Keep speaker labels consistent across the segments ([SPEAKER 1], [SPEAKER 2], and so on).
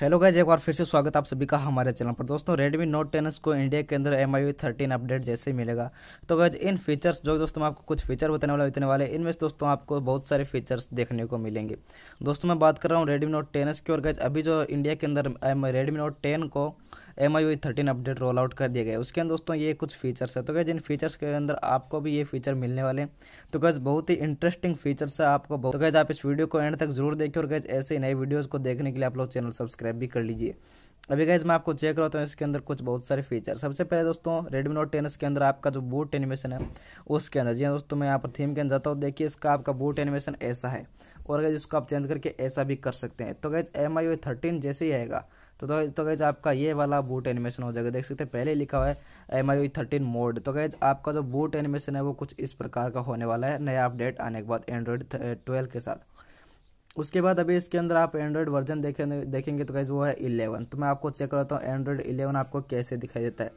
[SPEAKER 1] hello guys एक बार फिर से स्वागत आप सभी का हमारे चैनल पर दोस्तों रेडमी नोट टेन को इंडिया के अंदर एम आई थर्टीन अपडेट जैसे ही मिलेगा तो गाइज इन फीचर्स जो दोस्तों मैं आपको कुछ फीचर बताने वाला इतने वाले इनमें से दोस्तों आपको बहुत सारे फीचर्स देखने को मिलेंगे दोस्तों मैं बात कर रहा हूँ रेडमी नोट टेन की और गज अभी जो इंडिया के अंदर रेडमी नोट टेन को M I thirteen update roll out कर दिया गया उसके अंदर दोस्तों ये कुछ फीचर्स है तो गैज इन फीचर्स के अंदर आपको भी ये फीचर मिलने वाले हैं तो गैज बहुत ही इंटरेस्टिंग फीचर्स है आपको तो गैज आप इस वीडियो को एंड तक जरूर देखिए और गैज ऐसे नए वीडियोज़ को देखने के लिए आप लोग चैनल सब्सक्राइब सब्सक्राइब भी कर लीजिए अभी गाइज मैं आपको चेक करता हूँ इसके अंदर कुछ बहुत सारे फीचर सबसे पहले दोस्तों रेडमी नोट टेन इसके अंदर आपका जो बूट एनिमेशन है उसके अंदर जी हाँ दोस्तों मैं यहाँ पर थीम के अंदर जाता हूँ देखिए इसका आपका बूट एनिमेशन ऐसा है और गाइज इसको आप चेंज करके ऐसा भी कर सकते हैं तो गाइज एम आई थर्टीन जैसे ही आएगा तो तो गैज तो आपका ये वाला बूट एनिमेशन हो जाएगा देख सकते हैं पहले लिखा हुआ है एम आई थर्टीन मोड तो गैज आपका जो बूट एनिमेशन है वो कुछ इस प्रकार का होने वाला है नया अपडेट आने के बाद एंड्रॉयड ट्वेल्व के साथ उसके बाद अभी इसके अंदर आप एंड्रॉयड वर्जन देखेंगे देखेंगे तो गैज़ वो है इलेवन तो मैं आपको चेक कराता हूँ एंड्रॉयड इलेवन आपको कैसे दिखाई देता है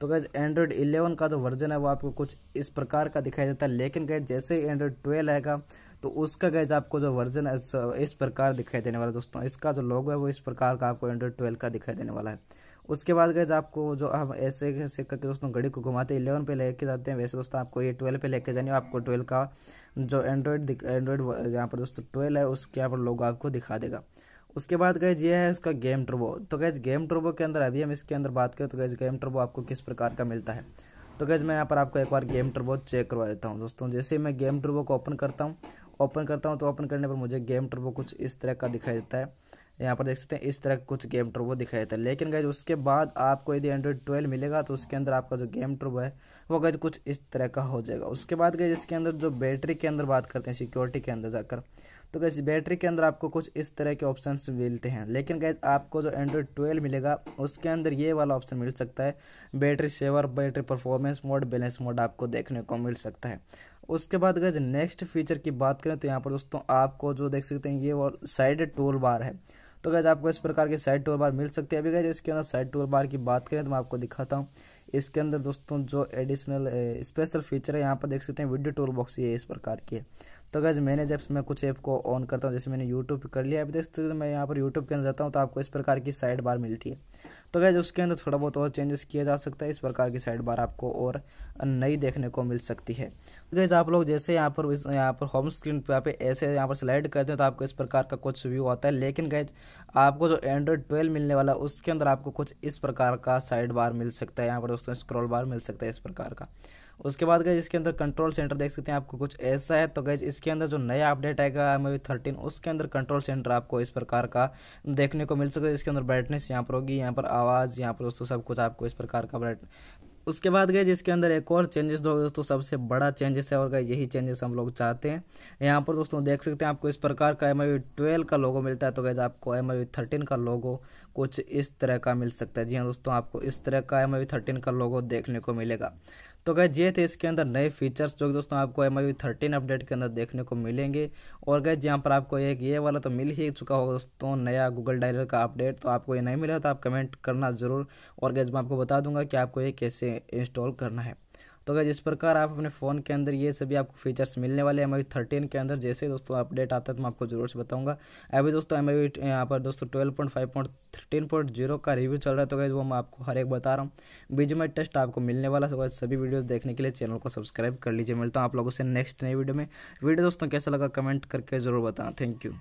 [SPEAKER 1] तो गैज़ एंड्रॉयड इलेवन का जो वर्जन है वो आपको कुछ इस प्रकार का दिखाई देता है लेकिन गैज जैसे ही एंड्रॉयड ट्वेल्व आएगा तो उसका गैज आपको जो वर्जन है इस प्रकार दिखाई देने वाला है दोस्तों इसका जो लोगो है वो इस प्रकार का आपको एंड्रॉयड ट्वेल्व का दिखाई देने वाला है उसके बाद गए आपको जो हम ऐसे ऐसे करके दोस्तों घड़ी को घुमाते इलेवन पे लेके जाते हैं वैसे दोस्तों आपको ये ट्वेल्व पे लेके जानी हो आपको ट्वेल्व का जो एंड्रॉयड एंड्रॉयड यहाँ पर दोस्तों ट्वेल्व है उसके यहाँ पर लोग आपको दिखा देगा उसके बाद गए ये है उसका गेम ट्रोबो तो गैज गेम ट्रोबो के अंदर अभी हम इसके अंदर बात करें तो गैज गेम ट्रोबो आपको किस प्रकार का मिलता है तो गैज मैं यहाँ पर आपको एक बार गेम ट्रोबो चेक करवा देता हूँ दोस्तों जैसे मैं गेम ट्रोबो को ओपन करता हूँ ओपन करता हूँ तो ओपन करने पर मुझे गेम ट्रोबो कुछ इस तरह का दिखाई देता है यहाँ पर देख सकते हैं इस तरह कुछ गेम ट्रोबो दिखाया है लेकिन गैज उसके बाद आपको यदि एंड्रॉइड ट्वेल्व मिलेगा तो उसके अंदर आपका जो गेम ट्रोबो है वो गैज कुछ इस तरह का हो जाएगा उसके बाद गैज इसके अंदर जो बैटरी के अंदर बात करते हैं सिक्योरिटी के अंदर जाकर तो गैस बैटरी के अंदर आपको कुछ इस तरह के ऑप्शन मिलते हैं लेकिन गैस आपको जो एंड्रॉयड ट्वेल्व मिलेगा उसके अंदर ये वाला ऑप्शन मिल सकता है battery saver battery performance mode balance mode आपको देखने को मिल सकता है उसके बाद गैस नेक्स्ट फीचर की बात करें तो यहाँ पर दोस्तों आपको जो देख सकते हैं ये वो साइड टूल बार है तो गैज आपको इस प्रकार की साइड टूल बार मिल सकती है अभी गैज इसके अंदर साइड टूल बार की बात करें तो मैं आपको दिखाता हूँ इसके अंदर दोस्तों जो एडिशनल स्पेशल फीचर है यहाँ पर देख सकते हैं वीडियो टूल बॉक्स ये इस प्रकार की है तो गैस मैंने जब मैं कुछ ऐप को ऑन करता हूँ जैसे मैंने यूट्यूब कर लिया अभी देख सकते तो मैं यहाँ पर यूट्यूब के अंदर जाता हूँ तो आपको इस प्रकार की साइड बार मिलती है तो गैस उसके अंदर थोड़ा बहुत और चेंजेस किया जा सकता है इस प्रकार की साइड बार आपको और नई देखने को मिल सकती है तो गैस आप लोग जैसे यहाँ पर यहाँ पर होम स्क्रीन पर आप ऐसे यहाँ पर स्लाइड करते हैं तो आपको इस प्रकार का कुछ व्यू आता है लेकिन गैज आपको जो एंड्रॉयड ट्वेल्व मिलने वाला उसके अंदर आपको कुछ इस प्रकार का साइड बार मिल सकता है यहाँ पर दोस्तों स्क्रॉल बार मिल सकता है इस प्रकार का उसके बाद गए इसके अंदर कंट्रोल सेंटर देख सकते हैं आपको कुछ ऐसा है तो गए इसके अंदर जो नया अपडेट आएगा एम थर्टीन उसके अंदर कंट्रोल सेंटर आपको इस प्रकार का देखने को मिल सकता है इसके अंदर ब्राइटनेस यहाँ पर होगी यहाँ पर आवाज़ यहाँ पर दोस्तों सब कुछ आपको इस प्रकार का ब्राइट उसके बाद गए जिसके अंदर एक और चेंजेस दोस्तों सबसे बड़ा चेंजेस है और गए यही चेंजेस हम लोग चाहते हैं यहाँ पर दोस्तों देख सकते हैं आपको इस प्रकार का एम आई ट्वेल्व का लोगो मिलता है तो गए आपको एम आई थर्टीन का लोगो कुछ इस तरह का मिल सकता है जी हाँ दोस्तों आपको इस तरह का एम आई थर्टीन का लोगो देखने को मिलेगा तो गए ये थे इसके अंदर नए फीचर्स जो दोस्तों आपको एम आई थर्टीन अपडेट के अंदर देखने को मिलेंगे और गए यहाँ पर आपको एक ये वाला तो मिल ही चुका होगा दोस्तों नया गूगल डायलर का अपडेट तो आपको ये नहीं मिला तो आप कमेंट करना ज़रूर और गए मैं आपको बता दूंगा कि आपको ये कैसे इंस्टॉल करना है तो अगर जिस प्रकार आप अपने फ़ोन के अंदर ये सभी आपको फीचर्स मिलने वाले हैं एम थर्टीन के अंदर जैसे दोस्तों अपडेट आता है तो मैं आपको जरूर से बताऊँगा अभी दोस्तों एम आई यहाँ पर दोस्तों twelve point five point thirteen point zero का रिव्यू चल रहा है तो गैस वो मैं आपको हर एक बता रहा हूँ बीच में टेस्ट आपको मिलने वाला है तो सभी वीडियोज़ देखने के लिए चैनल को सब्सक्राइब कर लीजिए मिलता हूँ आप लोगों से नेक्स्ट नई वीडियो में वीडियो दोस्तों कैसा लगा कमेंट करके ज़रूर बताएँ थैंक यू